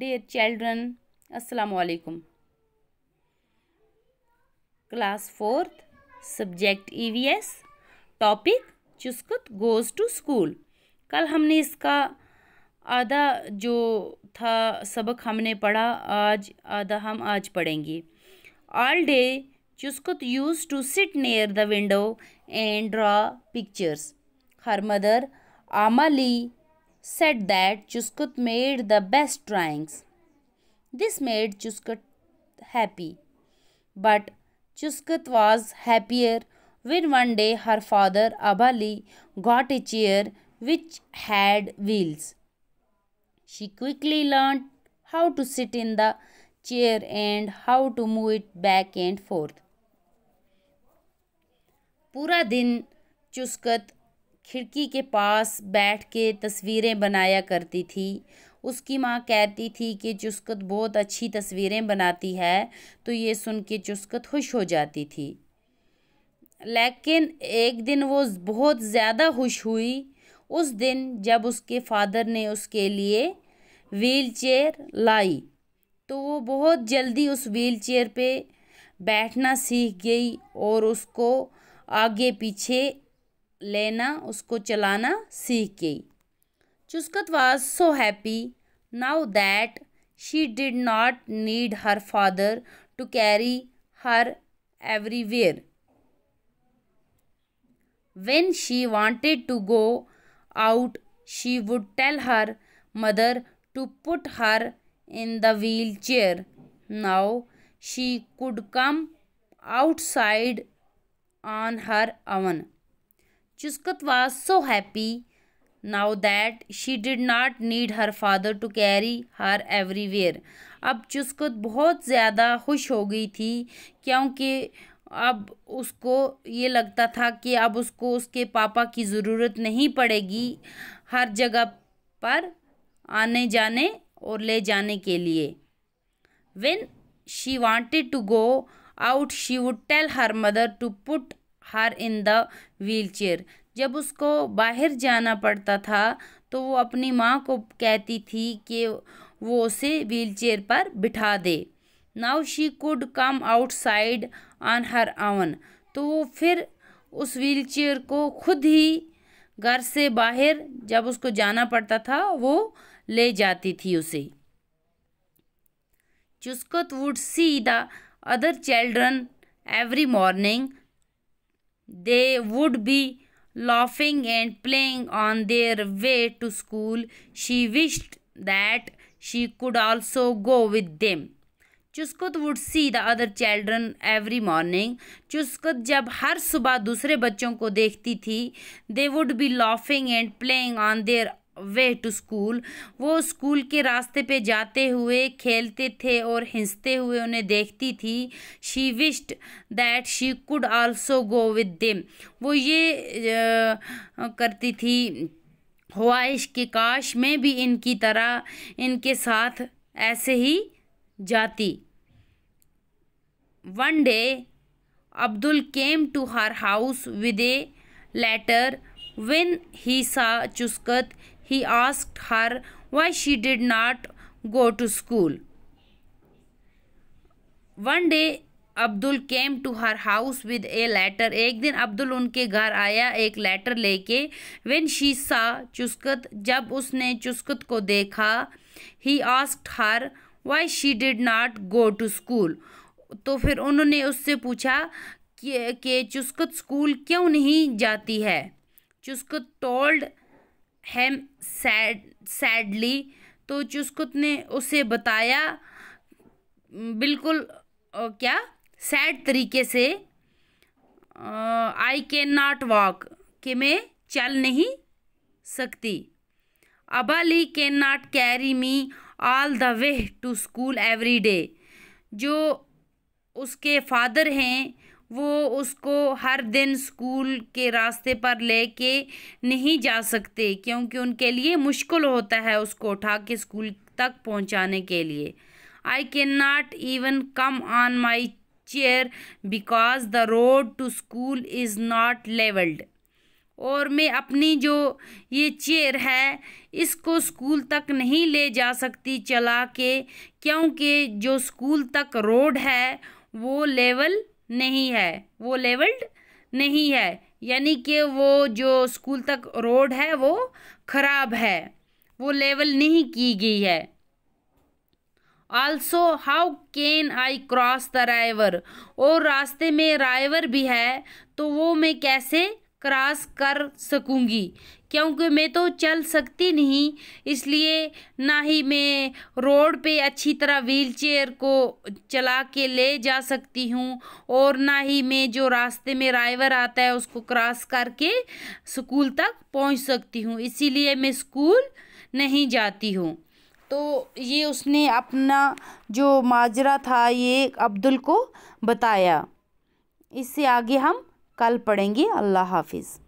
dear children assalamu alaikum class 4th subject evs topic Chuskit goes to school कल हमने इसका आधा जो था सबक हमने पढ़ा आज आधा हम आज पढ़ेंगे all day Chuskit used to sit near the window and draw pictures her mother Amale said that Chuskut made the best drawings. This made Chuskut happy. But Chuskut was happier when one day her father Abali got a chair which had wheels. She quickly learned how to sit in the chair and how to move it back and forth. Pura din चुस्कत खिड़की के पास बैठ के तस्वीरें बनाया करती थी उसकी माँ कहती थी कि चुस्कत बहुत अच्छी तस्वीरें बनाती है तो ये सुन के चुस्कत खुश हो जाती थी लेकिन एक दिन वो बहुत ज़्यादा खुश हुई उस दिन जब उसके फादर ने उसके लिए व्हील चेयर लाई तो वो बहुत जल्दी उस व्हील चेयर पे बैठना सीख गई और उसको आगे पीछे लेना उसको चलाना सीख गई Chuskit was so happy now that she did not need her father to carry her everywhere when she wanted to go out she would tell her mother to put her in the wheelchair now she could come outside on her own Chuskit was so happy now that she did not need her father to carry her everywhere अब चुस्कत बहुत ज़्यादा खुश हो गई थी क्योंकि अब उसको ये लगता था कि अब उसको उसके पापा की ज़रूरत नहीं पड़ेगी हर जगह पर आने जाने और ले जाने के लिए when she wanted to go out she would tell her mother to put her in the wheelchair जब उसको बाहर जाना पड़ता था तो वो अपनी माँ को कहती थी कि वो उसे व्हील चेयर पर बिठा दे now she could come outside on her own तो वो फिर उस व्हील चेयर को खुद ही घर से बाहर जब उसको जाना पड़ता था वो ले जाती थी उसे Chuskit would see the other children every morning They would be laughing and playing on their way to school. She wished that she could also go with them. Chuskit would see the other children every morning Chuskit जब हर सुबह दूसरे बच्चों को देखती थी they would be laughing and playing on their way to school वो school के रास्ते पे जाते हुए खेलते थे और हंसते हुए उन्हें देखती थी she wished that she could also go with them वो ये आ, करती थी ख्वाहिश के काश में भी इनकी तरह इनके साथ ऐसे ही जाती one day Abdul came to her house with a letter when he saw Chuskat, he asked her why she did not go to school. One day Abdul came to her house with a letter एक दिन अब्दुल उनके घर आया एक letter लेके when she सा चुस्कत जब उसने चुस्कत को देखा ही asked her why she did not go to school तो फिर उन्होंने उससे पूछा कि, कि चुस्कत स्कूल क्यों नहीं जाती है Chuskit told him sad sadly तो चुस्कुत ने उसे बताया बिल्कुल क्या सैड तरीके से आई कैन नाट वॉक कि मैं चल नहीं सकती अबाली can not carry me all the way to school every day जो उसके फादर हैं वो उसको हर दिन स्कूल के रास्ते पर ले के नहीं जा सकते क्योंकि उनके लिए मुश्किल होता है उसको उठा के स्कूल तक पहुंचाने के लिए I can not even come on my chair because the road to school is not levelled और मैं अपनी जो ये चेयर है इसको स्कूल तक नहीं ले जा सकती चला के क्योंकि जो स्कूल तक रोड है वो लेवल नहीं है वो लेवल्ड नहीं है यानी कि वो जो स्कूल तक रोड है वो खराब है वो लेवल नहीं की गई है also how can I cross the river और रास्ते में राइवर भी है तो वो मैं कैसे क्रॉस कर सकूँगी क्योंकि मैं तो चल सकती नहीं इसलिए ना ही मैं रोड पे अच्छी तरह व्हील चेयर को चला के ले जा सकती हूँ और ना ही मैं जो रास्ते में ड्राइवर आता है उसको क्रॉस करके स्कूल तक पहुँच सकती हूँ इसीलिए मैं स्कूल नहीं जाती हूँ तो ये उसने अपना जो माजरा था ये अब्दुल को बताया इससे आगे हम कल पढ़ेंगे अल्लाह हाफिज़